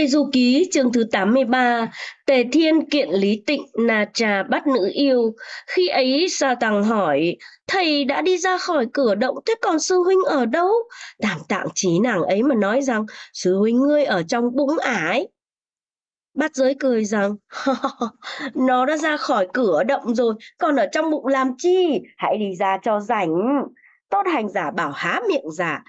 Tây Du Ký chương thứ 83, Tề Thiên kiện Lý Tịnh nà trà bắt nữ yêu. Khi ấy Sa tăng hỏi, thầy đã đi ra khỏi cửa động thế còn sư huynh ở đâu? Đảm tạng trí nàng ấy mà nói rằng, sư huynh ngươi ở trong bụng ải. Bát giới cười rằng, nó đã ra khỏi cửa động rồi, còn ở trong bụng làm chi? Hãy đi ra cho rảnh. Tốt hành giả bảo há miệng giả,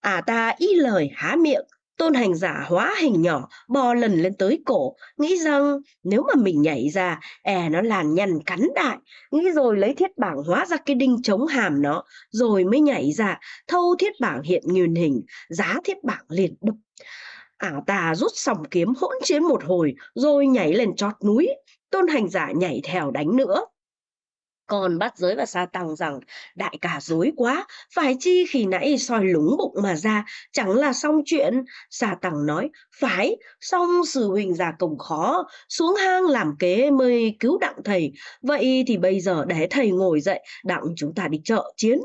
à ta y lời há miệng, Tôn hành giả hóa hình nhỏ, bò lần lên tới cổ, nghĩ rằng nếu mà mình nhảy ra, è e nó làn nhằn cắn đại, nghĩ rồi lấy thiết bảng hóa ra cái đinh chống hàm nó, rồi mới nhảy ra, thâu thiết bảng hiện nguyên hình, giá thiết bảng liền đục. Ả tà rút sòng kiếm hỗn chiến một hồi, rồi nhảy lên chót núi, tôn hành giả nhảy theo đánh nữa còn bắt giới và sa tăng rằng đại cả dối quá phải chi khi nãy soi lúng bụng mà ra chẳng là xong chuyện sa tăng nói phải xong sử huỳnh già cổng khó xuống hang làm kế mới cứu đặng thầy vậy thì bây giờ để thầy ngồi dậy đặng chúng ta đi chợ chiến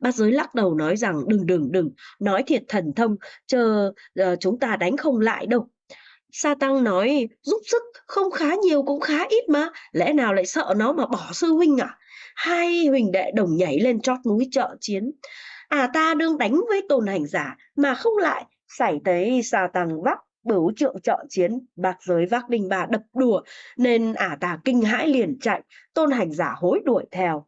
Bác giới lắc đầu nói rằng đừng đừng đừng, nói thiệt thần thông, chờ uh, chúng ta đánh không lại đâu. Sa Tăng nói giúp sức không khá nhiều cũng khá ít mà, lẽ nào lại sợ nó mà bỏ sư huynh à? Hai huỳnh đệ đồng nhảy lên chót núi trợ chiến. À ta đương đánh với tồn hành giả mà không lại, xảy tới Sa Tăng vắt bửu trượng trợ chiến bạc giới vác đinh bà đập đùa nên ả à ta kinh hãi liền chạy tôn hành giả hối đuổi theo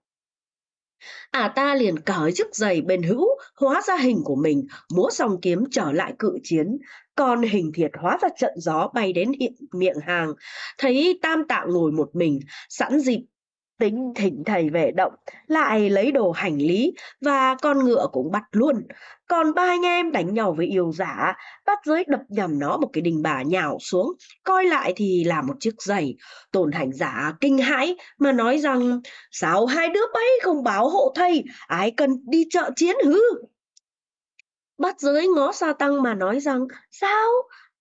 Ả à ta liền cởi chiếc giày bền hữu, hóa ra hình của mình, múa song kiếm trở lại cự chiến. Còn hình thiệt hóa ra trận gió bay đến hiện miệng hàng. Thấy tam tạ ngồi một mình, sẵn dịp tính thỉnh thầy về động lại lấy đồ hành lý và con ngựa cũng bắt luôn còn ba anh em đánh nhau với yêu giả bắt giới đập nhầm nó một cái đình bà nhào xuống coi lại thì là một chiếc giày tôn hành giả kinh hãi mà nói rằng sao hai đứa bay không báo hộ thầy ai cần đi chợ chiến hứ bắt giới ngó xa tăng mà nói rằng sao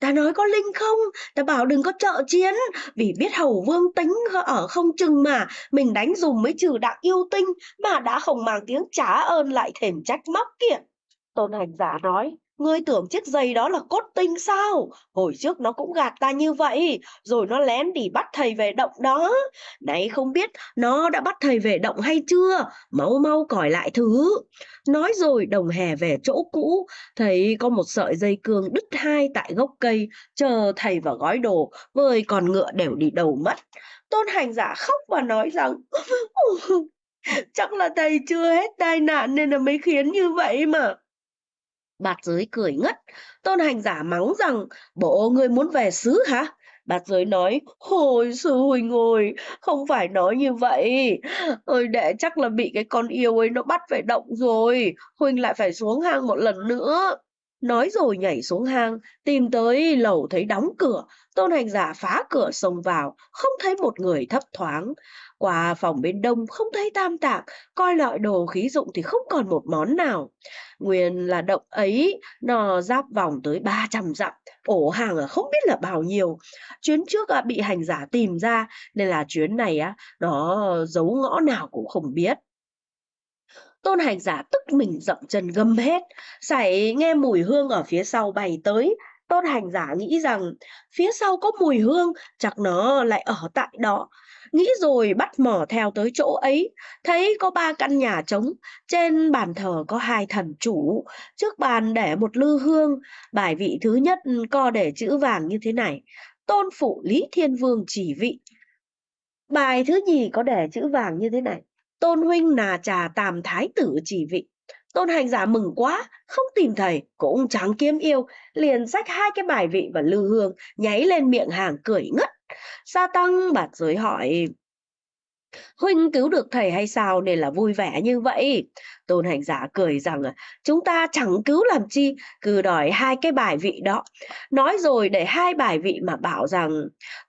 ta nói có linh không ta bảo đừng có trợ chiến vì biết hầu vương tính ở không chừng mà mình đánh dùng mới trừ đạo yêu tinh mà đã không mang tiếng trả ơn lại thèm trách móc kiện tôn hành giả nói Ngươi tưởng chiếc giày đó là cốt tinh sao? Hồi trước nó cũng gạt ta như vậy, rồi nó lén đi bắt thầy về động đó. Này không biết nó đã bắt thầy về động hay chưa? Mau mau còi lại thứ. Nói rồi đồng hè về chỗ cũ, thấy có một sợi dây cương đứt hai tại gốc cây, chờ thầy và gói đồ, với còn ngựa đều đi đầu mất. Tôn hành giả khóc và nói rằng... Chắc là thầy chưa hết tai nạn nên là mới khiến như vậy mà. Bạt giới cười ngất, tôn hành giả mắng rằng, bộ ngươi muốn về xứ hả? Bạt giới nói, hồi sư huynh ngồi không phải nói như vậy. Ôi đệ chắc là bị cái con yêu ấy nó bắt phải động rồi, huynh lại phải xuống hang một lần nữa. Nói rồi nhảy xuống hang, tìm tới lầu thấy đóng cửa, tôn hành giả phá cửa xông vào, không thấy một người thấp thoáng. Qua phòng bên đông không thấy tam tạng, coi loại đồ khí dụng thì không còn một món nào. Nguyên là động ấy, nó giáp vòng tới 300 dặm, ổ hàng là không biết là bao nhiêu. Chuyến trước bị hành giả tìm ra, nên là chuyến này á nó giấu ngõ nào cũng không biết. Tôn hành giả tức mình dậm chân gâm hết, sảy nghe mùi hương ở phía sau bày tới, Tôn hành giả nghĩ rằng phía sau có mùi hương, chắc nó lại ở tại đó, nghĩ rồi bắt mở theo tới chỗ ấy thấy có ba căn nhà trống trên bàn thờ có hai thần chủ trước bàn để một lư hương bài vị thứ nhất co để chữ vàng như thế này tôn phụ lý thiên vương chỉ vị bài thứ nhì có để chữ vàng như thế này tôn huynh nà trà tàm thái tử chỉ vị Tôn hành giả mừng quá, không tìm thầy, cũng chẳng kiếm yêu, liền sách hai cái bài vị và lư hương, nháy lên miệng hàng cười ngất Sa Tăng bạt giới hỏi Huynh cứu được thầy hay sao nên là vui vẻ như vậy? Tôn hành giả cười rằng chúng ta chẳng cứu làm chi, cứ đòi hai cái bài vị đó. Nói rồi để hai bài vị mà bảo rằng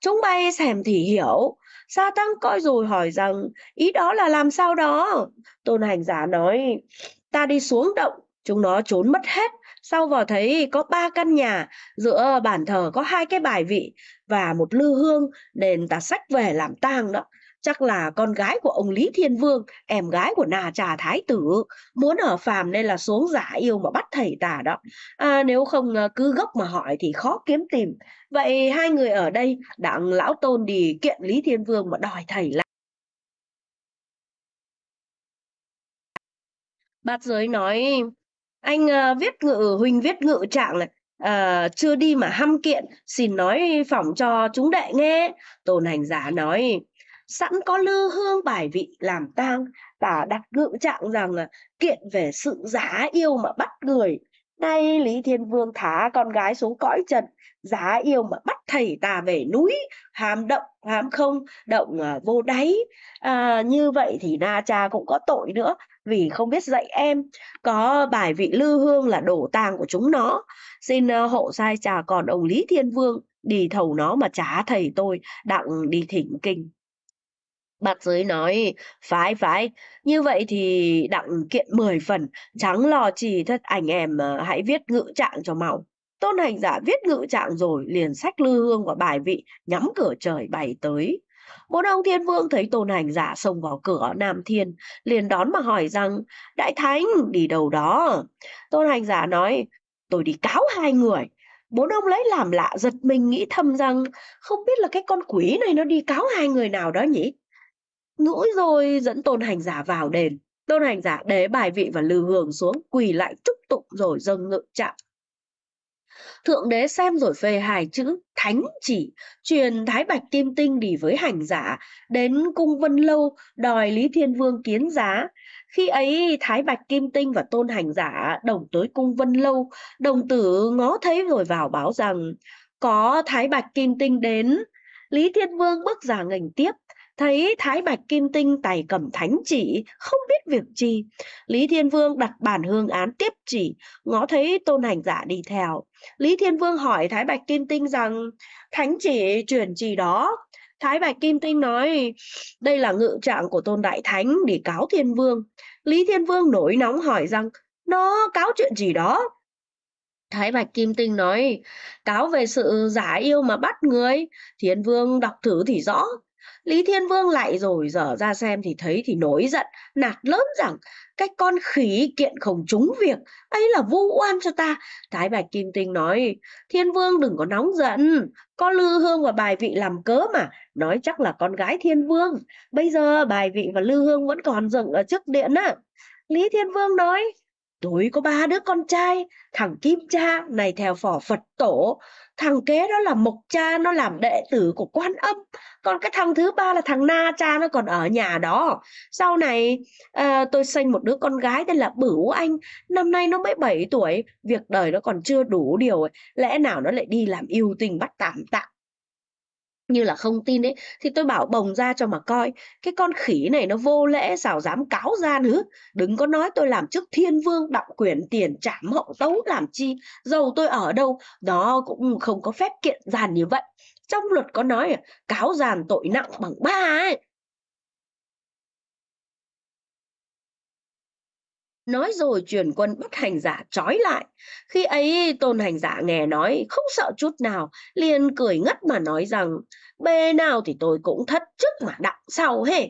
chúng bay xem thì hiểu. Sa tăng coi rồi hỏi rằng ý đó là làm sao đó? Tôn hành giả nói ta đi xuống động, chúng nó trốn mất hết sau vào thấy có ba căn nhà giữa bàn thờ có hai cái bài vị và một lư hương đền tà sách về làm tang đó chắc là con gái của ông Lý Thiên Vương, em gái của nà trà thái tử, muốn ở phàm nên là xuống giả yêu mà bắt thầy tà đó. À, nếu không à, cứ gốc mà hỏi thì khó kiếm tìm. Vậy hai người ở đây, đặng lão tôn đi kiện Lý Thiên Vương mà đòi thầy lại. Bát giới nói, anh à, viết ngự, huynh viết ngự trạng này, à, chưa đi mà hăm kiện xin nói phỏng cho chúng đệ nghe tôn hành giả nói sẵn có lư hương bài vị làm tang tả đặt ngự trạng rằng là kiện về sự giá yêu mà bắt người nay lý thiên vương thả con gái xuống cõi trần giá yêu mà bắt thầy ta về núi hàm động hàm không động uh, vô đáy à, như vậy thì na cha cũng có tội nữa vì không biết dạy em có bài vị lư hương là đổ tang của chúng nó xin ờ, hộ sai trà còn ông Lý Thiên Vương đi thầu nó mà trả thầy tôi đặng đi thỉnh kinh. Bạc giới nói, phái phái, như vậy thì đặng kiện mười phần, trắng lò chỉ thất anh em ờ, hãy viết ngự trạng cho mau. Tôn hành giả viết ngự trạng rồi liền sách lư hương và bài vị nhắm cửa trời bày tới. Bốn ông thiên vương thấy tôn hành giả xông vào cửa Nam Thiên, liền đón mà hỏi rằng, Đại Thánh đi đâu đó? Tôn hành giả nói, tôi đi cáo hai người bốn ông lấy làm lạ giật mình nghĩ thầm rằng không biết là cái con quỷ này nó đi cáo hai người nào đó nhỉ ngũi rồi dẫn tôn hành giả vào đền tôn hành giả đế bài vị và lư hưởng xuống quỳ lại trúc tụng rồi dâng ngự chạm thượng đế xem rồi phê hài chữ thánh chỉ truyền thái bạch kim tinh đi với hành giả đến cung vân lâu đòi lý thiên vương kiến giá khi ấy Thái Bạch Kim Tinh và Tôn Hành Giả đồng tới cung Vân Lâu, đồng tử ngó thấy rồi vào báo rằng có Thái Bạch Kim Tinh đến. Lý Thiên Vương bước ra ngành tiếp, thấy Thái Bạch Kim Tinh tài cầm thánh chỉ, không biết việc gì. Lý Thiên Vương đặt bản hương án tiếp chỉ, ngó thấy tôn hành giả đi theo. Lý Thiên Vương hỏi Thái Bạch Kim Tinh rằng, thánh chỉ truyền chỉ đó? Thái Bạch Kim Tinh nói, đây là ngự trạng của tôn đại thánh để cáo thiên vương. Lý thiên vương nổi nóng hỏi rằng, nó cáo chuyện gì đó? Thái Bạch Kim Tinh nói, cáo về sự giả yêu mà bắt người, thiên vương đọc thử thì rõ. Lý Thiên Vương lại rồi dở ra xem thì thấy thì nổi giận, nạt lớn rằng cái con khỉ kiện khổng chúng việc, ấy là vu oan cho ta. Thái Bạch Kim Tinh nói, thiên vương đừng có nóng giận, có Lư Hương và Bài Vị làm cớ mà, nói chắc là con gái thiên vương. Bây giờ Bài Vị và Lư Hương vẫn còn dựng ở trước điện á. Lý Thiên Vương nói, tôi có ba đứa con trai, thằng Kim Cha này theo phỏ Phật Tổ, thằng kế đó là mộc cha nó làm đệ tử của quan âm còn cái thằng thứ ba là thằng na cha nó còn ở nhà đó sau này à, tôi sinh một đứa con gái tên là bửu anh năm nay nó mới 7 tuổi việc đời nó còn chưa đủ điều ấy. lẽ nào nó lại đi làm yêu tình bắt tạm tạm như là không tin ấy, thì tôi bảo bồng ra cho mà coi, cái con khỉ này nó vô lễ xảo dám cáo ra hứ đừng có nói tôi làm trước thiên vương đọng quyền tiền trảm hậu tấu làm chi, dầu tôi ở đâu, nó cũng không có phép kiện giàn như vậy. Trong luật có nói à, cáo giàn tội nặng bằng ba ấy, Nói rồi truyền quân bắt hành giả trói lại. Khi ấy tôn hành giả nghe nói không sợ chút nào, liền cười ngất mà nói rằng bê nào thì tôi cũng thất trước mà đặng sau hề.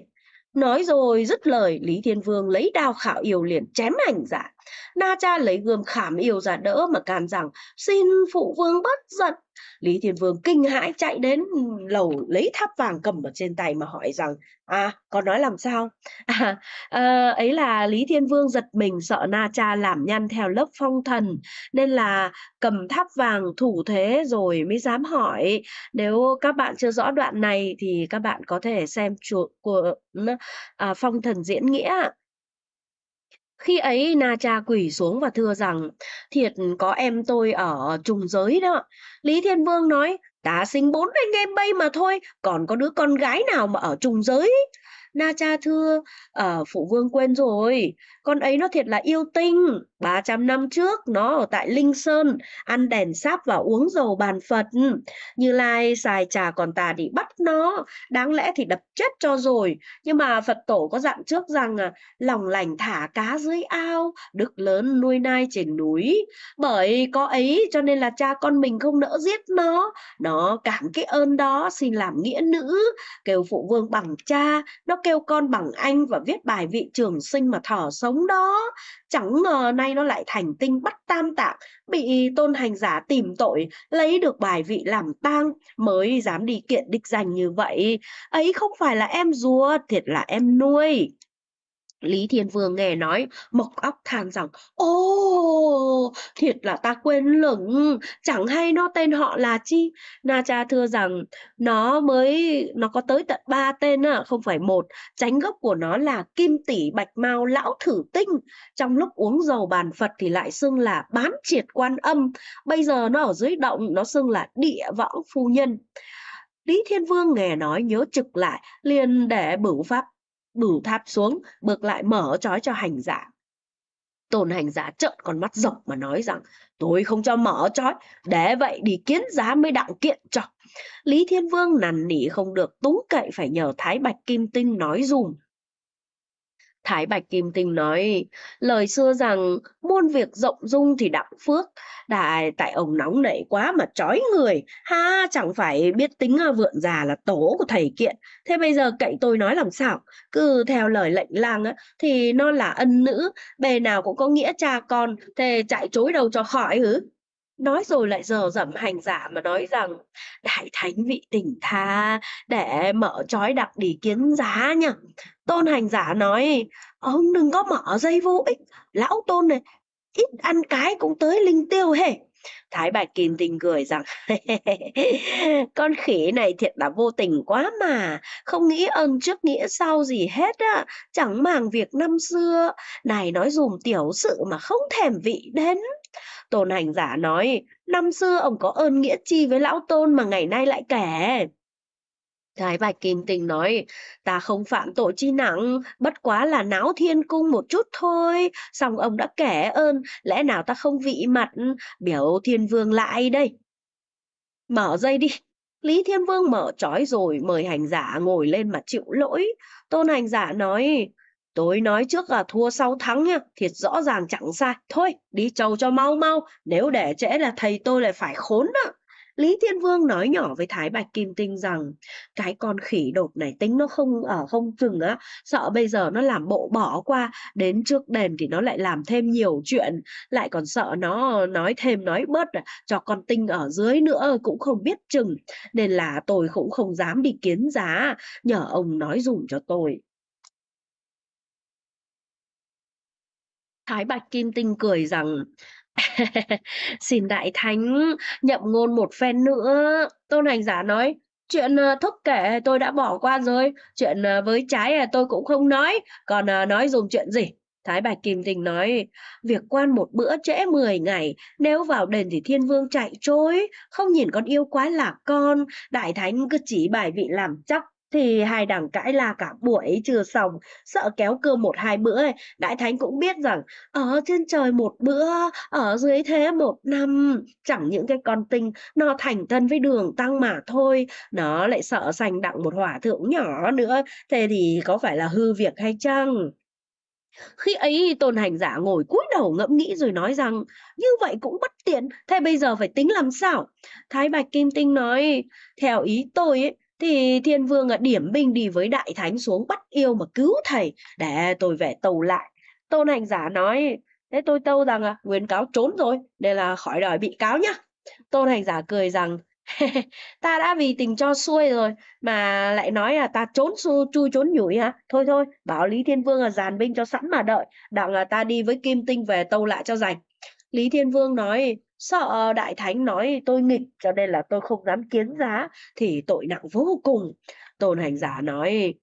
Nói rồi dứt lời Lý Thiên Vương lấy đao khảo yêu liền chém hành giả. Na cha lấy gươm khảm yêu giả đỡ mà can rằng xin phụ vương bất giận Lý Thiên Vương kinh hãi chạy đến ừ, lầu lấy tháp vàng cầm ở trên tay mà hỏi rằng à con nói làm sao à, ờ, ấy là Lý Thiên Vương giật mình sợ Na Cha làm nhăn theo lớp phong thần nên là cầm tháp vàng thủ thế rồi mới dám hỏi nếu các bạn chưa rõ đoạn này thì các bạn có thể xem chuột của ừ, à, phong thần diễn nghĩa khi ấy Na Cha quỷ xuống và thưa rằng, thiệt có em tôi ở trùng giới đó. Lý Thiên Vương nói, ta sinh bốn anh em bay mà thôi, còn có đứa con gái nào mà ở trùng giới. Na Cha thưa, ở ờ, phụ vương quên rồi, con ấy nó thiệt là yêu tinh 300 năm trước nó ở tại Linh Sơn ăn đèn sáp và uống dầu bàn Phật Như Lai xài trà còn tà thì bắt nó đáng lẽ thì đập chết cho rồi nhưng mà Phật tổ có dặn trước rằng à, lòng lành thả cá dưới ao đức lớn nuôi nai trên núi bởi có ấy cho nên là cha con mình không nỡ giết nó nó cảm cái ơn đó xin làm nghĩa nữ kêu phụ vương bằng cha nó kêu con bằng anh và viết bài vị trường sinh mà thở sâu sống đó chẳng ngờ nay nó lại thành tinh bắt tam tạng bị tôn hành giả tìm tội lấy được bài vị làm tang mới dám đi kiện địch giành như vậy ấy không phải là em ruột thiệt là em nuôi Lý Thiên Vương nghe nói, mộc óc than rằng, ô, thiệt là ta quên lửng, chẳng hay nó tên họ là chi. Na cha thưa rằng, nó mới, nó có tới tận ba tên, à, không phải một. Tránh gốc của nó là Kim Tỷ Bạch Mao Lão Thử Tinh. Trong lúc uống dầu bàn Phật thì lại xưng là bán triệt quan âm. Bây giờ nó ở dưới động, nó xưng là địa võng phu nhân. Lý Thiên Vương nghe nói nhớ trực lại, liền để bửu pháp bửu tháp xuống, bực lại mở trói cho hành giả. Tôn hành giả trợn con mắt rộng mà nói rằng, tôi không cho mở trói, để vậy đi kiến giá mới đặng kiện cho. Lý Thiên Vương nằn nỉ không được túng cậy phải nhờ Thái Bạch Kim Tinh nói dùm. Thái Bạch Kim Tinh nói, lời xưa rằng muôn việc rộng dung thì đặng phước, đại tại ông nóng nảy quá mà trói người, ha chẳng phải biết tính à, vượn già là tố của thầy kiện. Thế bây giờ cậy tôi nói làm sao? Cứ theo lời lệnh lang á, thì nó là ân nữ, bề nào cũng có nghĩa cha con, thề chạy chối đầu cho khỏi hứ nói rồi lại giờ dẩm hành giả mà nói rằng đại thánh vị tỉnh tha để mở trói đặc đi kiến giá nhỉ tôn hành giả nói ông đừng có mở dây vô ích lão tôn này ít ăn cái cũng tới linh tiêu hề Thái Bạch Kim tình cười rằng Con khỉ này thiệt là vô tình quá mà Không nghĩ ơn trước nghĩa sau gì hết á Chẳng màng việc năm xưa Này nói dùm tiểu sự mà không thèm vị đến Tôn hành giả nói, năm xưa ông có ơn nghĩa chi với lão tôn mà ngày nay lại kể. Thái Bạch Kim Tình nói, ta không phạm tội chi nặng, bất quá là náo thiên cung một chút thôi, xong ông đã kể ơn, lẽ nào ta không vị mặt, biểu thiên vương lại đây. Mở dây đi. Lý Thiên Vương mở trói rồi mời hành giả ngồi lên mà chịu lỗi. Tôn hành giả nói, tôi nói trước là thua sau thắng nha, thiệt rõ ràng chẳng sai. Thôi, đi chầu cho mau mau, nếu để trễ là thầy tôi lại phải khốn đó. Lý Thiên Vương nói nhỏ với Thái Bạch Kim Tinh rằng cái con khỉ đột này tính nó không ở ờ, không chừng á, sợ bây giờ nó làm bộ bỏ qua, đến trước đền thì nó lại làm thêm nhiều chuyện, lại còn sợ nó nói thêm nói bớt à, cho con tinh ở dưới nữa cũng không biết chừng, nên là tôi cũng không dám đi kiến giá, nhờ ông nói dùng cho tôi. Thái Bạch Kim Tinh cười rằng: "Xin đại thánh nhậm ngôn một phen nữa." Tôn Hành Giả nói: "Chuyện, ờ, thúc kể tôi đã bỏ qua rồi, chuyện, ờ, với trái, à, tôi cũng không nói, còn, ờ, nói dùng chuyện gì?" Thái Bạch Kim Tinh nói: "Việc quan một bữa trễ 10 ngày, nếu vào đền thì thiên vương chạy trối, không nhìn con yêu quái là con, đại thánh cứ chỉ bài vị làm chắc, thì hai đảng cãi la cả buổi chưa xong sợ kéo cơ một hai bữa đại thánh cũng biết rằng ở trên trời một bữa ở dưới thế một năm chẳng những cái con tinh nó thành thân với đường tăng mà thôi nó lại sợ sành đặng một hỏa thượng nhỏ nữa thế thì có phải là hư việc hay chăng khi ấy tôn hành giả ngồi cúi đầu ngẫm nghĩ rồi nói rằng như vậy cũng bất tiện, thế bây giờ phải tính làm sao? Thái Bạch Kim Tinh nói, theo ý tôi ấy, thì thiên vương à, điểm binh đi với đại thánh xuống bắt yêu mà cứu thầy để tôi về tàu lại tôn hành giả nói thế tôi tâu rằng à, nguyên cáo trốn rồi nên là khỏi đòi bị cáo nhá tôn hành giả cười rằng ta đã vì tình cho xuôi rồi mà lại nói là ta trốn xu chui trốn nhủi hả thôi thôi bảo lý thiên vương là dàn binh cho sẵn mà đợi đặng là ta đi với kim tinh về tâu lại cho rành Lý Thiên Vương nói sợ đại thánh nói tôi nghịch cho nên là tôi không dám kiến giá thì tội nặng vô cùng. Tôn hành giả nói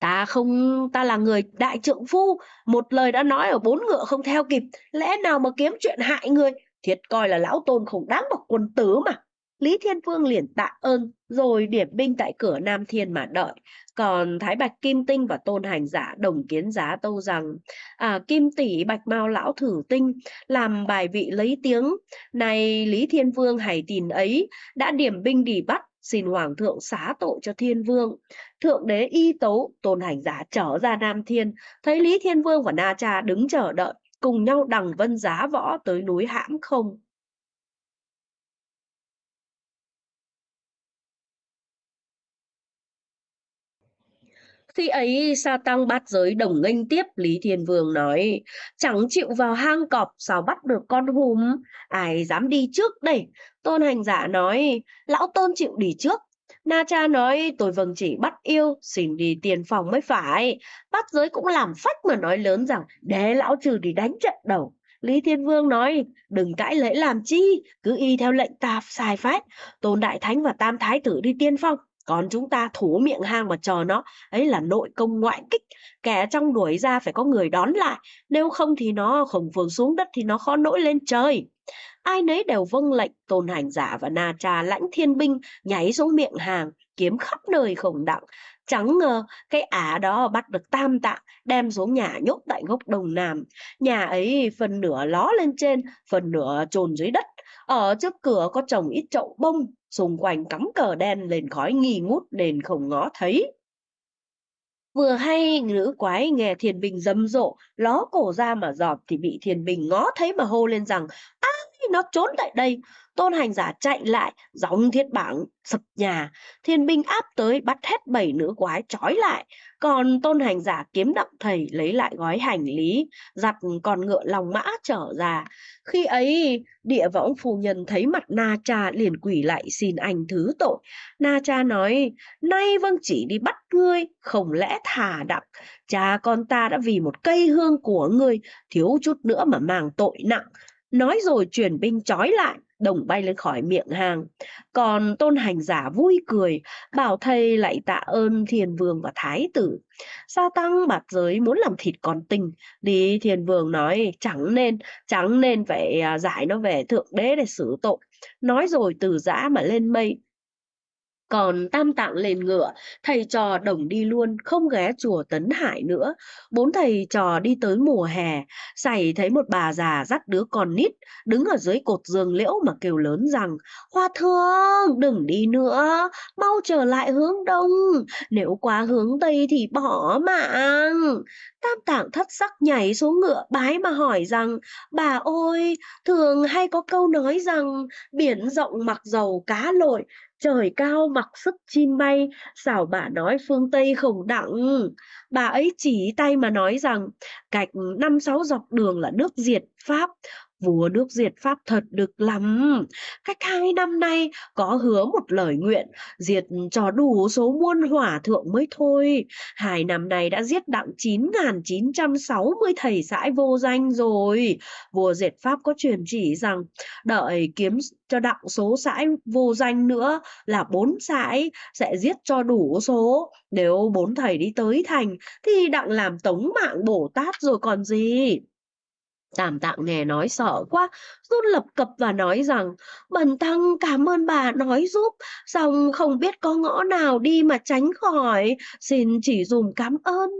ta không ta là người đại trượng phu một lời đã nói ở bốn ngựa không theo kịp lẽ nào mà kiếm chuyện hại người thiệt coi là lão tôn không đáng bậc quân tử mà Lý Thiên Vương liền tạ ơn, rồi điểm binh tại cửa Nam Thiên mà đợi. Còn Thái Bạch Kim Tinh và Tôn Hành Giả đồng kiến giá tâu rằng à, Kim Tỷ Bạch Mao Lão Thử Tinh làm bài vị lấy tiếng. Này Lý Thiên Vương hãy tin ấy, đã điểm binh đi bắt, xin Hoàng thượng xá tội cho Thiên Vương. Thượng đế y tấu, Tôn Hành Giả trở ra Nam Thiên, thấy Lý Thiên Vương và Na Cha đứng chờ đợi, cùng nhau đằng vân giá võ tới núi hãm không. Khi ấy sa tăng bắt giới đồng nghênh tiếp Lý Thiên Vương nói Chẳng chịu vào hang cọp sao bắt được con hùm Ai dám đi trước đây Tôn hành giả nói Lão tôn chịu đi trước Na cha nói tôi vâng chỉ bắt yêu Xin đi tiền phòng mới phải bắt giới cũng làm phách mà nói lớn rằng Để lão trừ đi đánh trận đầu Lý Thiên Vương nói, đừng cãi lễ làm chi, cứ y theo lệnh ta sai phái. Tôn Đại Thánh và Tam Thái Tử đi tiên phong, còn chúng ta thủ miệng hang mà chờ nó ấy là nội công ngoại kích kẻ trong đuổi ra phải có người đón lại nếu không thì nó khổng phường xuống đất thì nó khó nổi lên trời ai nấy đều vâng lệnh tôn hành giả và na trà lãnh thiên binh nhảy xuống miệng hàng kiếm khắp nơi khổng đặng chẳng ngờ cái ả đó bắt được tam tạng đem xuống nhà nhốt tại gốc đồng nam nhà ấy phần nửa ló lên trên phần nửa chôn dưới đất ở trước cửa có trồng ít chậu bông xung quanh cắm cờ đen lên khói nghi ngút nên không ngó thấy. Vừa hay nữ quái nghe thiền bình rầm rộ, ló cổ ra mà giọt thì bị thiền bình ngó thấy mà hô lên rằng, a nó trốn tại đây tôn hành giả chạy lại gióng thiết bảng sập nhà thiên binh áp tới bắt hết bảy nữ quái trói lại còn tôn hành giả kiếm đậm thầy lấy lại gói hành lý giặt còn ngựa lòng mã trở ra khi ấy địa và ông phù nhân thấy mặt na cha liền quỷ lại xin anh thứ tội na cha nói nay vâng chỉ đi bắt ngươi không lẽ thả đặng cha con ta đã vì một cây hương của ngươi thiếu chút nữa mà mang tội nặng nói rồi chuyển binh trói lại đồng bay lên khỏi miệng hàng còn tôn hành giả vui cười bảo thầy lại tạ ơn thiền vương và thái tử sa tăng mặt giới muốn làm thịt con tình thì thiền vương nói chẳng nên chẳng nên phải à, giải nó về thượng đế để xử tội nói rồi từ giã mà lên mây còn tam tạng lên ngựa, thầy trò đồng đi luôn, không ghé chùa Tấn Hải nữa. Bốn thầy trò đi tới mùa hè, xảy thấy một bà già dắt đứa con nít, đứng ở dưới cột giường liễu mà kêu lớn rằng, Hoa thương, đừng đi nữa, mau trở lại hướng đông, nếu qua hướng tây thì bỏ mạng. Tam tạng thất sắc nhảy xuống ngựa bái mà hỏi rằng, bà ơi thường hay có câu nói rằng, biển rộng mặc dầu cá lội, Trời cao mặc sức chim bay, xảo bà nói phương Tây không đặng. Bà ấy chỉ tay mà nói rằng, cách năm sáu dọc đường là nước diệt Pháp, vua nước diệt Pháp thật được lắm. Cách hai năm nay có hứa một lời nguyện, diệt cho đủ số muôn hỏa thượng mới thôi. Hai năm nay đã giết đặng chín chín nghìn trăm sáu mươi thầy sãi vô danh rồi. Vua diệt Pháp có truyền chỉ rằng đợi kiếm cho đặng số sãi vô danh nữa là bốn sãi sẽ giết cho đủ số. Nếu bốn thầy đi tới thành thì đặng làm tống mạng Bồ Tát rồi còn gì. Tam tạng nghe nói sợ quá, rút lập cập và nói rằng, bần tăng cảm ơn bà nói giúp, xong không biết có ngõ nào đi mà tránh khỏi, xin chỉ dùng cảm ơn.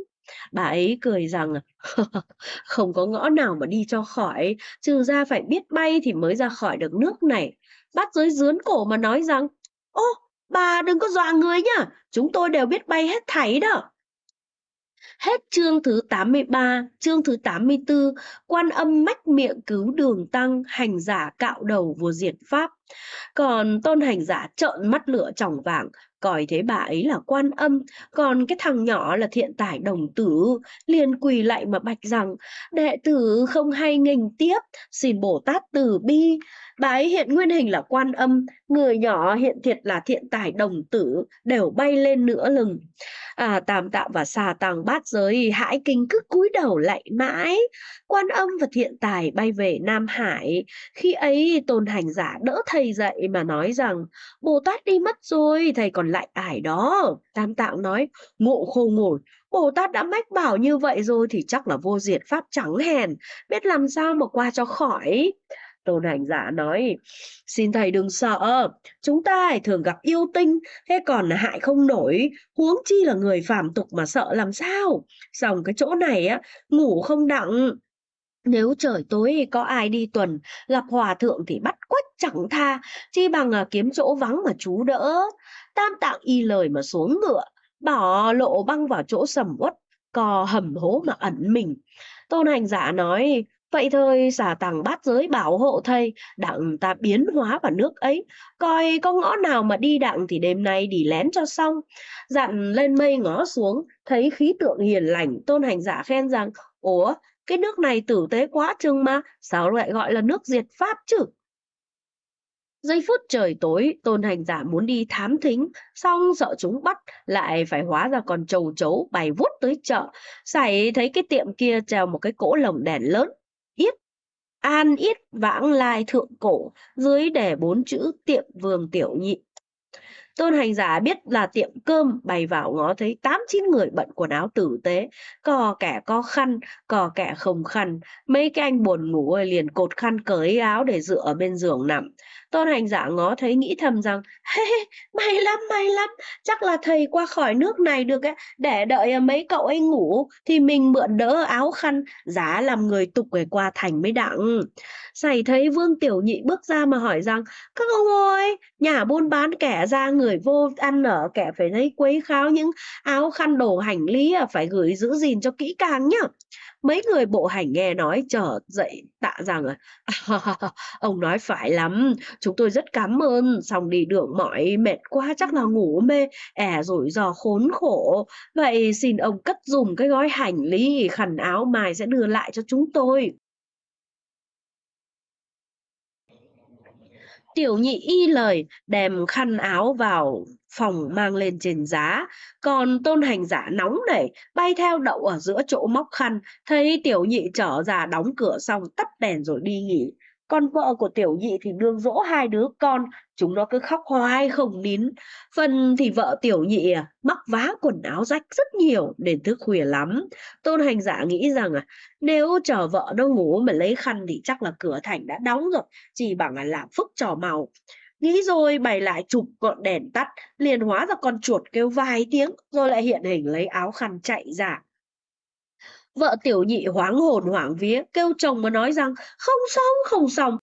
Bà ấy cười rằng không có ngõ nào mà đi cho khỏi, trừ ra phải biết bay thì mới ra khỏi được nước này. bắt dưới dướn cổ mà nói rằng, ô, bà đừng có dọa người nhá, chúng tôi đều biết bay hết thảy đó. Hết chương thứ 83, chương thứ 84, quan âm mách miệng cứu đường tăng, hành giả cạo đầu vua diệt pháp. Còn tôn hành giả trợn mắt lửa tròng vàng, coi thế bà ấy là quan âm, còn cái thằng nhỏ là thiện tải đồng tử, liền quỳ lại mà bạch rằng, đệ tử không hay nghênh tiếp, xin bổ Tát từ bi, Bà ấy hiện nguyên hình là quan âm, người nhỏ hiện thiệt là thiện tài đồng tử, đều bay lên nửa lừng. À, tàm tạo và xà tàng bát giới hãi kinh cứ cúi đầu lạy mãi. Quan âm và thiện tài bay về Nam Hải. Khi ấy tôn hành giả đỡ thầy dậy mà nói rằng Bồ Tát đi mất rồi, thầy còn lại ải đó. Tam tạo nói, ngộ khô ngồi, Bồ Tát đã mách bảo như vậy rồi thì chắc là vô diệt pháp trắng hèn, biết làm sao mà qua cho khỏi. Tôn hành giả nói, xin thầy đừng sợ, chúng ta thường gặp yêu tinh, thế còn hại không nổi, huống chi là người phàm tục mà sợ làm sao. Xong cái chỗ này á, ngủ không đặng, nếu trời tối có ai đi tuần, gặp hòa thượng thì bắt quách chẳng tha, chi bằng à, kiếm chỗ vắng mà chú đỡ. Tam tạng y lời mà xuống ngựa, bỏ lộ băng vào chỗ sầm uất, cò hầm hố mà ẩn mình. Tôn hành giả nói, Vậy thôi giả tàng bát giới bảo hộ thầy, đặng ta biến hóa vào nước ấy, coi có ngõ nào mà đi đặng thì đêm nay đi lén cho xong. Dặn lên mây ngó xuống, thấy khí tượng hiền lành, tôn hành giả khen rằng, Ủa, cái nước này tử tế quá chừng mà, sao lại gọi là nước diệt pháp chứ? Giây phút trời tối, tôn hành giả muốn đi thám thính, xong sợ chúng bắt, lại phải hóa ra còn trầu chấu bày vút tới chợ. Xảy thấy cái tiệm kia treo một cái cỗ lồng đèn lớn, yết an yết vãng lai thượng cổ dưới để bốn chữ tiệm vườn tiểu nhị tôn hành giả biết là tiệm cơm bày vào ngó thấy tám chín người bận quần áo tử tế cò kẻ có khăn cò kẻ không khăn mấy cái anh buồn ngủ ơi liền cột khăn cởi áo để dựa ở bên giường nằm Tôn hành giả ngó thấy nghĩ thầm rằng, hey, may lắm, may lắm, chắc là thầy qua khỏi nước này được ấy, để đợi à, mấy cậu ấy ngủ thì mình mượn đỡ áo khăn, giá làm người tục người qua thành mới đặng. Xảy thấy Vương Tiểu Nhị bước ra mà hỏi rằng, các ông ơi, nhà buôn bán kẻ ra người vô ăn ở, kẻ phải lấy quấy kháo những áo khăn đồ hành lý à, phải gửi giữ gìn cho kỹ càng nhá mấy người bộ hành nghe nói trở dậy tạ rằng à, ông nói phải lắm chúng tôi rất cảm ơn xong đi đường mỏi mệt quá chắc là ngủ mê ẻ rủi ro khốn khổ vậy xin ông cất dùm cái gói hành lý khăn áo mai sẽ đưa lại cho chúng tôi tiểu nhị y lời đem khăn áo vào phòng mang lên trên giá. Còn tôn hành giả nóng nảy, bay theo đậu ở giữa chỗ móc khăn, thấy tiểu nhị trở ra đóng cửa xong tắt đèn rồi đi nghỉ. Con vợ của tiểu nhị thì đương dỗ hai đứa con, chúng nó cứ khóc hoài không nín. Phần thì vợ tiểu nhị à, mắc vá quần áo rách rất nhiều nên thức khuya lắm. Tôn hành giả nghĩ rằng à, nếu chờ vợ đâu ngủ mà lấy khăn thì chắc là cửa thành đã đóng rồi, chỉ bằng là làm phức trò màu. Nghĩ rồi bày lại chụp gọn đèn tắt, liền hóa ra con chuột kêu vài tiếng, rồi lại hiện hình lấy áo khăn chạy ra. Vợ tiểu nhị hoáng hồn hoảng vía, kêu chồng mà nói rằng không xong, không xong,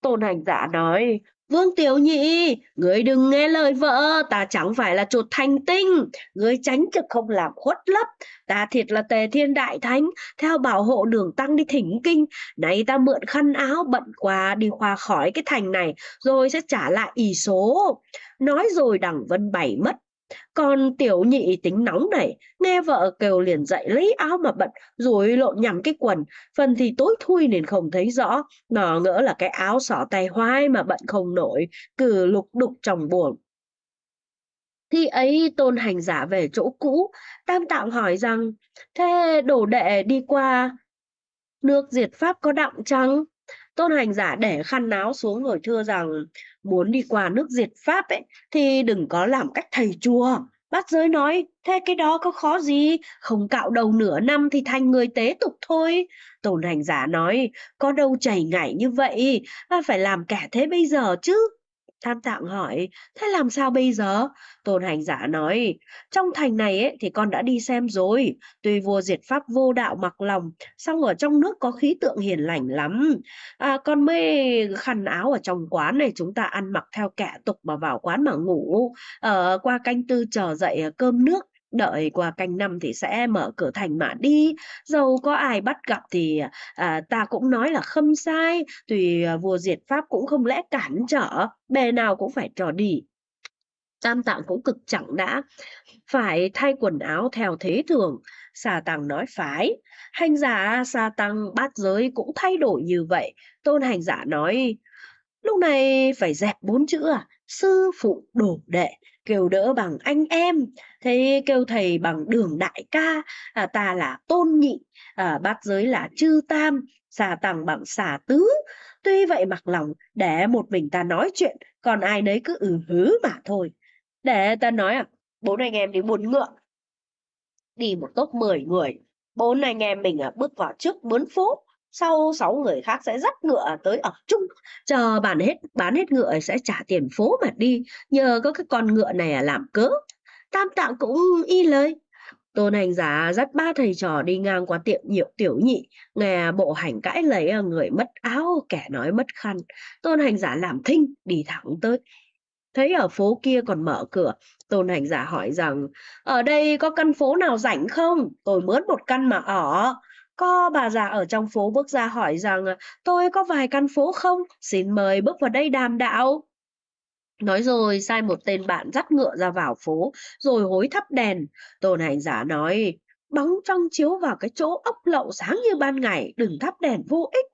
Tôn hành giả nói, Vương Tiểu Nhị, người đừng nghe lời vợ, ta chẳng phải là chuột thành tinh, người tránh trực không làm khuất lấp, ta thiệt là tề thiên đại thánh, theo bảo hộ đường tăng đi thỉnh kinh, nay ta mượn khăn áo bận quà đi qua khỏi cái thành này, rồi sẽ trả lại ỷ số. Nói rồi đằng Vân Bảy mất còn tiểu nhị tính nóng nảy, nghe vợ kêu liền dậy lấy áo mà bận, rồi lộn nhầm cái quần. Phần thì tối thui nên không thấy rõ, nó ngỡ là cái áo xỏ tay hoai mà bận không nổi, cứ lục đục trong buồng. Khi ấy tôn hành giả về chỗ cũ, Tam Tạng hỏi rằng, thế đồ đệ đi qua nước diệt pháp có đặng chăng? tôn hành giả để khăn áo xuống rồi thưa rằng muốn đi qua nước diệt pháp ấy thì đừng có làm cách thầy chùa bát giới nói thế cái đó có khó gì không cạo đầu nửa năm thì thành người tế tục thôi tôn hành giả nói có đâu chảy ngảy như vậy à, phải làm kẻ thế bây giờ chứ tham Tạng hỏi, thế làm sao bây giờ? Tôn hành giả nói, trong thành này ấy, thì con đã đi xem rồi, tuy vua diệt pháp vô đạo mặc lòng, song ở trong nước có khí tượng hiền lành lắm. À, con mê khăn áo ở trong quán này, chúng ta ăn mặc theo kẻ tục mà vào quán mà ngủ, ở ờ, à, qua canh tư chờ dậy ờ, cơm nước, đợi qua canh năm thì sẽ mở cửa thành mà đi dầu có ai bắt gặp thì à, ta cũng nói là không sai tùy à, vua diệt pháp cũng không lẽ cản trở bề nào cũng phải trò đi tam tạng cũng cực chẳng đã phải thay quần áo theo thế thường xà tăng nói phái hành giả xà tăng bát giới cũng thay đổi như vậy tôn hành giả nói Lúc này phải dẹp bốn chữ à, sư phụ đổ đệ, kêu đỡ bằng anh em, thế kêu thầy bằng đường đại ca, à, ta là tôn nhị, à, bát giới là chư tam, xà tàng bằng xà tứ. Tuy vậy mặc lòng, để một mình ta nói chuyện, còn ai nấy cứ ừ hứ mà thôi. Để ta nói à, bốn anh em đi buồn ngựa, đi một tốp mười người, bốn anh em mình à, bước vào trước bốn phố, sau 6 người khác sẽ dắt ngựa tới ở chung chờ bạn hết bán hết ngựa sẽ trả tiền phố mà đi nhờ có cái con ngựa này à, làm cớ tam tạng cũng y lời Tôn hành giả dắt ba thầy trò đi ngang qua tiệm nhiều tiểu nhị, nghe bộ hành cãi lấy à, người mất áo, kẻ nói mất khăn. Tôn hành giả làm thinh, đi thẳng tới. Thấy ở phố kia còn mở cửa, tôn hành giả hỏi rằng, ở đây có căn phố nào rảnh không? Tôi mướn một căn mà ở. Có bà già ở trong phố bước ra hỏi rằng tôi có vài căn phố không? Xin mời bước vào đây đàm đạo. Nói rồi sai một tên bạn dắt ngựa ra vào phố rồi hối thắp đèn. Tôn hành giả nói bóng trong chiếu vào cái chỗ ốc lậu sáng như ban ngày đừng thắp đèn vô ích.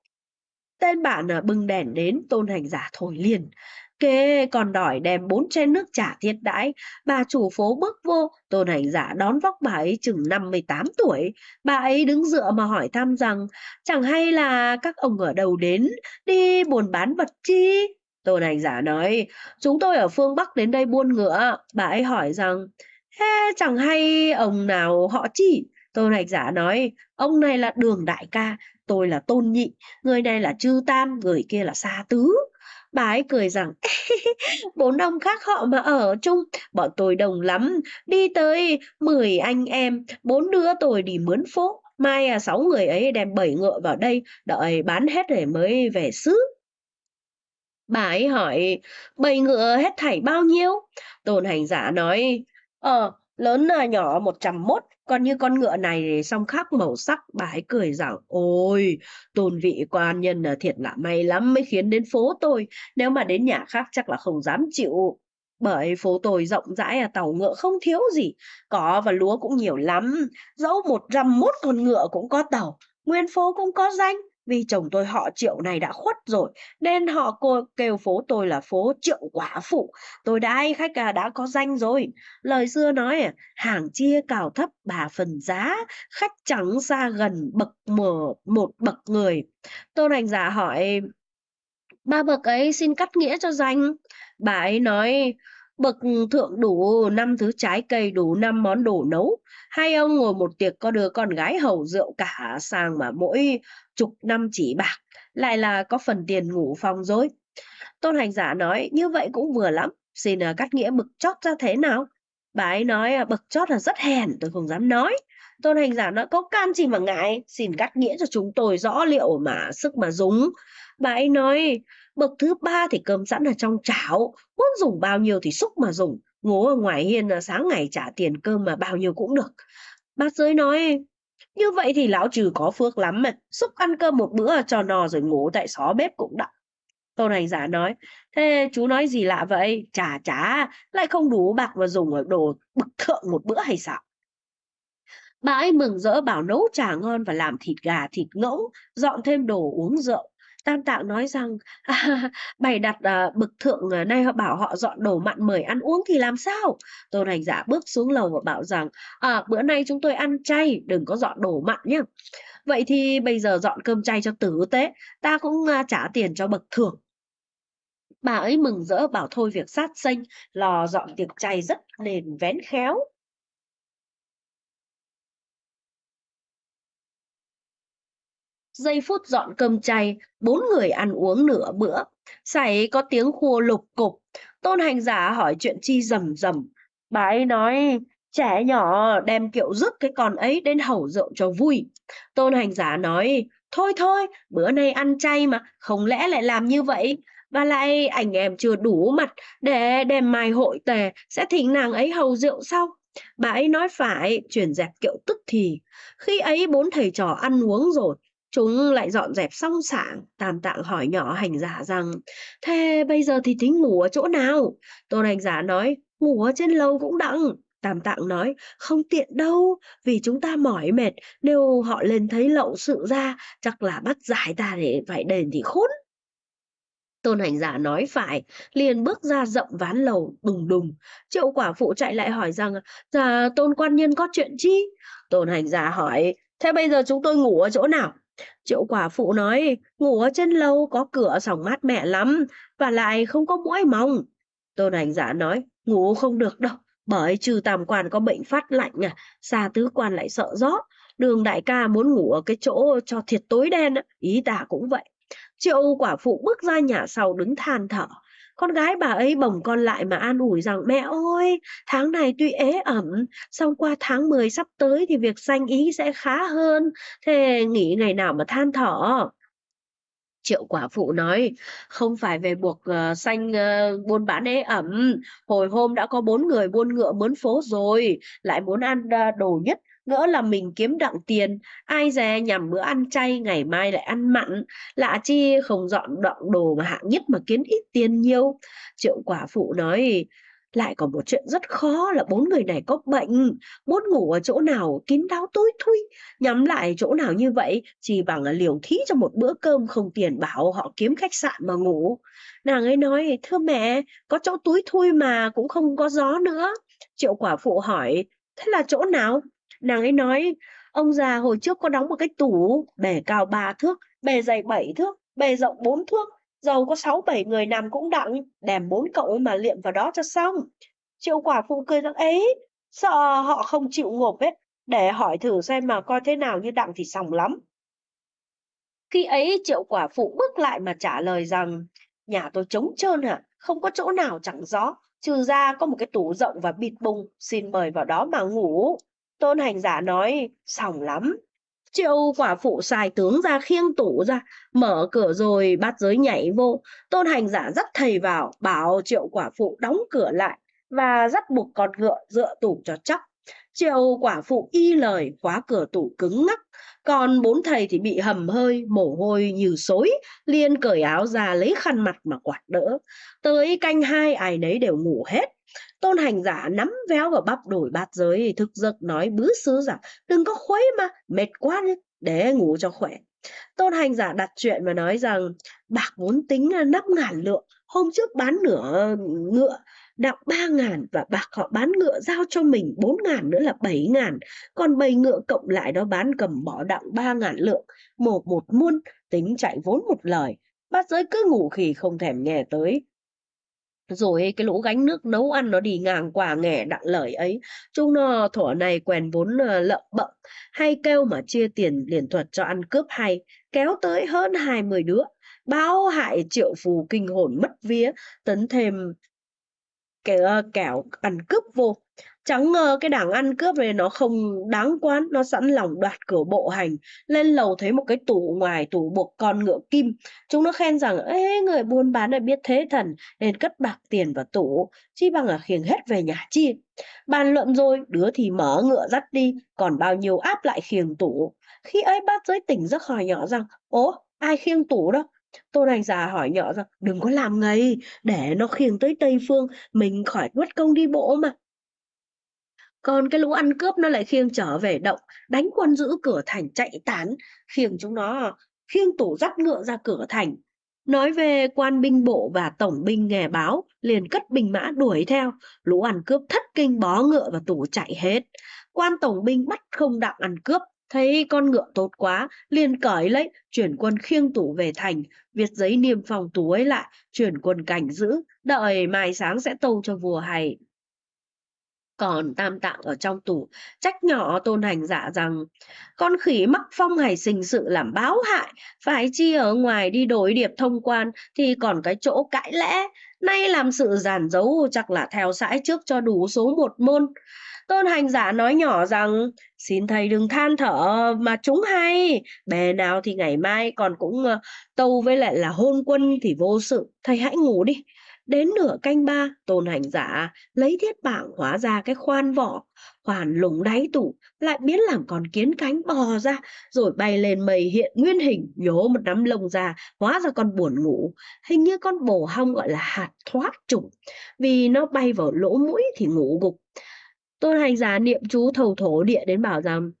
Tên bạn à, bưng đèn đến tôn hành giả thổi liền kê còn đòi đem bốn chén nước trả thiệt đãi. Bà chủ phố bước vô, tôn hành giả đón vóc bà ấy chừng 58 tuổi. Bà ấy đứng dựa mà hỏi thăm rằng, chẳng hay là các ông ở đâu đến, đi buồn bán vật chi? Tôn hành giả nói, chúng tôi ở phương Bắc đến đây buôn ngựa. Bà ấy hỏi rằng, Thế chẳng hay ông nào họ chỉ Tôn Hạch Giả nói, ông này là Đường Đại Ca, tôi là Tôn Nhị, người này là Chư Tam, người kia là Sa Tứ. Bà ấy cười rằng, bốn ông khác họ mà ở chung, bọn tôi đồng lắm, đi tới mười anh em, bốn đứa tôi đi mướn phố. Mai à, sáu người ấy đem bảy ngựa vào đây, đợi bán hết rồi mới về xứ. Bà ấy hỏi, bảy ngựa hết thảy bao nhiêu? Tôn hành giả nói, ờ, lớn nhỏ 101, còn như con ngựa này song khác màu sắc, bà ấy cười rằng, ôi, tôn vị quan nhân thiệt là may lắm mới khiến đến phố tôi, nếu mà đến nhà khác chắc là không dám chịu. Bởi phố tôi rộng rãi à tàu ngựa không thiếu gì, có và lúa cũng nhiều lắm, dẫu 101 con ngựa cũng có tàu, nguyên phố cũng có danh, vì chồng tôi họ triệu này đã khuất rồi nên họ cô kêu phố tôi là phố triệu quả phụ tôi đã ai khách à, đã có danh rồi lời xưa nói à, hàng chia cào thấp bà phần giá khách trắng xa gần bậc mở một bậc người tôn hành giả hỏi ba bậc ấy xin cắt nghĩa cho danh bà ấy nói bậc thượng đủ năm thứ trái cây đủ năm món đồ nấu hai ông ngồi một tiệc có đứa con gái hầu rượu cả sang mà mỗi chục năm chỉ bạc, lại là có phần tiền ngủ phòng rồi. Tôn hành giả nói, như vậy cũng vừa lắm, xin à, cắt nghĩa bực chót ra thế nào? Bà ấy nói à, bực chót là rất hèn, tôi không dám nói. Tôn hành giả nói, có can gì mà ngại, xin cắt nghĩa cho chúng tôi rõ liệu mà sức mà dùng. Bà ấy nói, bậc thứ ba thì cơm sẵn ở trong chảo, muốn dùng bao nhiêu thì xúc mà dùng. Ngố ở ngoài hiên là sáng ngày trả tiền cơm mà bao nhiêu cũng được. Bác giới nói, như vậy thì lão trừ có phước lắm mà, xúc ăn cơm một bữa cho no rồi ngủ tại xó bếp cũng đã Tôn hành giả nói, thế chú nói gì lạ vậy? Chả chả, lại không đủ bạc mà dùng ở đồ bực thượng một bữa hay sao? Bà ấy mừng rỡ bảo nấu trà ngon và làm thịt gà, thịt ngỗng, dọn thêm đồ uống rượu. Tam Tạng nói rằng bày đặt à, bậc thượng à, nay họ bảo họ dọn đổ mặn mời ăn uống thì làm sao? Tôn hành giả bước xuống lầu và bảo rằng à, bữa nay chúng tôi ăn chay, đừng có dọn đổ mặn nhé. Vậy thì bây giờ dọn cơm chay cho tử tế, ta cũng à, trả tiền cho bậc thượng. Bà ấy mừng rỡ bảo thôi việc sát sinh lò dọn tiệc chay rất nền vén khéo. giây phút dọn cơm chay, bốn người ăn uống nửa bữa. sảy có tiếng khua lục cục, tôn hành giả hỏi chuyện chi rầm rầm. Bà ấy nói, trẻ nhỏ đem kiệu rước cái con ấy đến hầu rượu cho vui. Tôn hành giả nói, thôi thôi, bữa nay ăn chay mà, không lẽ lại làm như vậy? Và lại anh em chưa đủ mặt để đem mai hội tề sẽ thỉnh nàng ấy hầu rượu sau. Bà ấy nói phải, chuyển dẹp kiệu tức thì. Khi ấy bốn thầy trò ăn uống rồi, Chúng lại dọn dẹp xong sảng, Tam Tạng hỏi nhỏ hành giả rằng, thế bây giờ thì tính ngủ ở chỗ nào? Tôn hành giả nói, ngủ ở trên lầu cũng đặng. Tam Tạng nói, không tiện đâu, vì chúng ta mỏi mệt, nếu họ lên thấy lậu sự ra, chắc là bắt giải ta để phải đền thì khốn. Tôn hành giả nói phải, liền bước ra rộng ván lầu đùng đùng. Triệu quả phụ chạy lại hỏi rằng, dạ tôn quan nhân có chuyện chi? Tôn hành giả hỏi, thế bây giờ chúng tôi ngủ ở chỗ nào? Triệu quả phụ nói, ngủ ở trên lầu có cửa sòng mát mẻ lắm, và lại không có mũi mòng. Tôn hành giả dạ nói, ngủ không được đâu, bởi trừ tam quan có bệnh phát lạnh à, xa tứ quan lại sợ gió. Đường đại ca muốn ngủ ở cái chỗ cho thiệt tối đen, ý ta cũng vậy. Triệu quả phụ bước ra nhà sau đứng than thở con gái bà ấy bồng con lại mà an ủi rằng mẹ ơi tháng này tuy ế ẩm xong qua tháng 10 sắp tới thì việc sanh ý sẽ khá hơn thế nghỉ ngày nào mà than thở triệu quả phụ nói không phải về buộc uh, uh, buôn bán ế ẩm hồi hôm đã có bốn người buôn ngựa mướn phố rồi lại muốn ăn uh, đồ nhất ngỡ là mình kiếm đặng tiền ai dè nhằm bữa ăn chay ngày mai lại ăn mặn lạ chi không dọn đọng đồ mà hạng nhất mà kiếm ít tiền nhiều triệu quả phụ nói lại còn một chuyện rất khó là bốn người này có bệnh muốn ngủ ở chỗ nào kín đáo tối thui nhắm lại chỗ nào như vậy chỉ bằng liều thí cho một bữa cơm không tiền bảo họ kiếm khách sạn mà ngủ nàng ấy nói thưa mẹ có chỗ túi thui mà cũng không có gió nữa triệu quả phụ hỏi thế là chỗ nào Nàng ấy nói, ông già hồi trước có đóng một cái tủ, bề cao ba thước, bề dày bảy thước, bề rộng bốn thước, dầu có sáu bảy người nằm cũng đặng, đèm bốn cậu ấy mà liệm vào đó cho xong. Triệu quả phụ cười rằng ấy, sợ họ không chịu ngộp ấy, để hỏi thử xem mà coi thế nào như đặng thì xong lắm. Khi ấy triệu quả phụ bước lại mà trả lời rằng, nhà tôi trống trơn hả, không có chỗ nào chẳng gió, trừ ra có một cái tủ rộng và bịt bùng, xin mời vào đó mà ngủ. Tôn hành giả nói, sòng lắm. Triệu quả phụ xài tướng ra khiêng tủ ra, mở cửa rồi bát giới nhảy vô. Tôn hành giả dắt thầy vào, bảo triệu quả phụ đóng cửa lại và dắt buộc con ngựa dựa tủ cho chắc. Triệu quả phụ y lời khóa cửa tủ cứng ngắc, còn bốn thầy thì bị hầm hơi, mồ hôi như xối, liên cởi áo ra lấy khăn mặt mà quạt đỡ. Tới canh hai ai nấy đều ngủ hết, tôn hành giả nắm véo vào bắp đổi bát giới thức giấc nói bứ sứ rằng đừng có khuấy mà mệt quá đấy để ngủ cho khỏe tôn hành giả đặt chuyện và nói rằng bạc vốn tính là năm ngàn lượng hôm trước bán nửa ngựa đặng ba ngàn và bạc họ bán ngựa giao cho mình bốn ngàn nữa là bảy ngàn còn bầy ngựa cộng lại đó bán cầm bỏ đặng ba ngàn lượng một một muôn tính chạy vốn một lời bát giới cứ ngủ khỉ không thèm nghe tới rồi cái lũ gánh nước nấu ăn nó đi ngang quả nghè đặng lời ấy chúng nó thỏ này quèn vốn ờ, lợm bậm hay kêu mà chia tiền liền thuật cho ăn cướp hay kéo tới hơn hai mươi đứa bao hại triệu phù kinh hồn mất vía tấn thêm kẻ ờ, kẻo ăn cướp vô Chẳng ngờ cái đảng ăn cướp này nó không đáng quán, nó sẵn lòng đoạt cửa bộ hành. Lên lầu thấy một cái tủ ngoài, tủ buộc con ngựa kim. Chúng nó khen rằng, ế người buôn bán này biết thế thần, nên cất bạc tiền vào tủ, chi bằng là khiêng hết về nhà chi. Bàn luận rồi, đứa thì mở ngựa dắt đi, còn bao nhiêu áp lại khiêng tủ. Khi ấy bác giới tỉnh giấc hỏi nhỏ rằng, ố, ai khiêng tủ đó? Tôn anh Già hỏi nhỏ rằng đừng có làm ngay, để nó khiêng tới Tây Phương, mình khỏi mất công đi bộ mà. Còn cái lũ ăn cướp nó lại khiêng trở về động, đánh quân giữ cửa thành chạy tán, khiêng chúng nó khiêng tủ dắt ngựa ra cửa thành. Nói về quan binh bộ và tổng binh nghề báo, liền cất bình mã đuổi theo, lũ ăn cướp thất kinh bó ngựa và tủ chạy hết. Quan tổng binh bắt không đặng ăn cướp, thấy con ngựa tốt quá, liền cởi lấy, chuyển quân khiêng tủ về thành, việt giấy niêm phòng tủ ấy lại, chuyển quân cảnh giữ, đợi mai sáng sẽ tâu cho vua hay còn tam tạng ở trong tủ trách nhỏ tôn hành giả rằng con khỉ mắc phong ngày sinh sự làm báo hại phải chi ở ngoài đi đổi điệp thông quan thì còn cái chỗ cãi lẽ nay làm sự giản giấu chắc là theo sãi trước cho đủ số một môn Tôn hành giả nói nhỏ rằng, xin thầy đừng than thở mà chúng hay, bè nào thì ngày mai còn cũng ờ, tâu với lại là hôn quân thì vô sự, thầy hãy ngủ đi. Đến nửa canh ba, tôn hành giả lấy thiết bảng hóa ra cái khoan vỏ, hoàn lủng đáy tủ, lại biến làm con kiến cánh bò ra, rồi bay lên mây hiện nguyên hình, nhổ một nắm lông ra, hóa ra con buồn ngủ. Hình như con bổ hong gọi là hạt thoát trùng, vì nó bay vào lỗ mũi thì ngủ gục. Tôn hành giả niệm chú thầu thổ địa đến bảo rằng,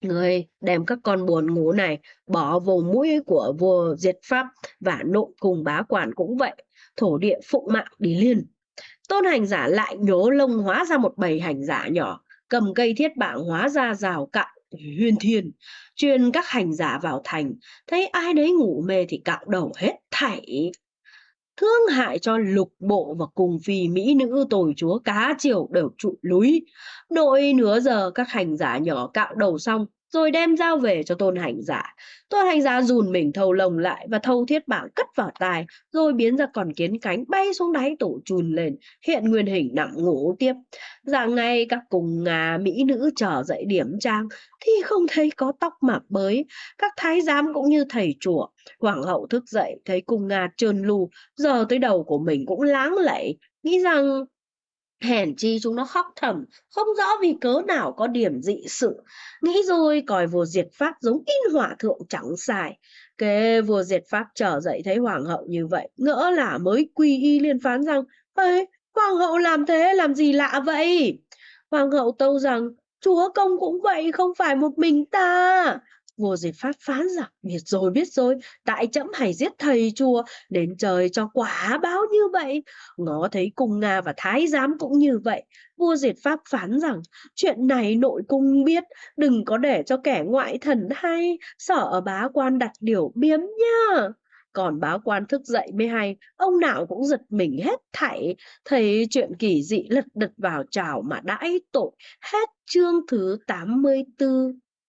Người đem các con buồn ngủ này bỏ vào mũi của vua diệt Pháp và nội cùng bá quản cũng vậy thổ địa phụng mạng đi liền tôn hành giả lại nhố lông hóa ra một bầy hành giả nhỏ cầm cây thiết bảng hóa ra rào cạn huyên thiên truyền các hành giả vào thành thấy ai đấy ngủ mê thì cạo đầu hết thảy thương hại cho lục bộ và cùng phi mỹ nữ tồi chúa cá triều đều trụ lúi đội nửa giờ các hành giả nhỏ cạo đầu xong rồi đem giao về cho tôn hành giả. Tôn hành giả dùn mình thâu lồng lại và thâu thiết bảng cất vào tai, rồi biến ra còn kiến cánh bay xuống đáy tổ chùn lên, hiện nguyên hình nằm ngủ tiếp. Dạng ngày các cùng ngà mỹ nữ trở dậy điểm trang, thì không thấy có tóc mà bới. Các thái giám cũng như thầy chùa, hoàng hậu thức dậy thấy cung ngà trơn lù, giờ tới đầu của mình cũng láng lẫy, nghĩ rằng hèn chi chúng nó khóc thầm không rõ vì cớ nào có điểm dị sự nghĩ rồi còi vua diệt pháp giống in hỏa thượng trắng xài kế vua diệt pháp trở dậy thấy hoàng hậu như vậy ngỡ là mới quy y liên phán rằng ê hoàng hậu làm thế làm gì lạ vậy hoàng hậu tâu rằng chúa công cũng vậy không phải một mình ta vua Diệt Pháp phán rằng, biết rồi biết rồi tại trẫm hãy giết thầy chùa đến trời cho quả báo như vậy ngó thấy cung nga và thái giám cũng như vậy vua Diệt pháp phán rằng chuyện này nội cung biết đừng có để cho kẻ ngoại thần hay sợ bá quan đặt điều biếm nhá còn bá quan thức dậy mới hay ông nào cũng giật mình hết thảy thấy chuyện kỳ dị lật đật vào chảo mà đãi tội hết chương thứ 84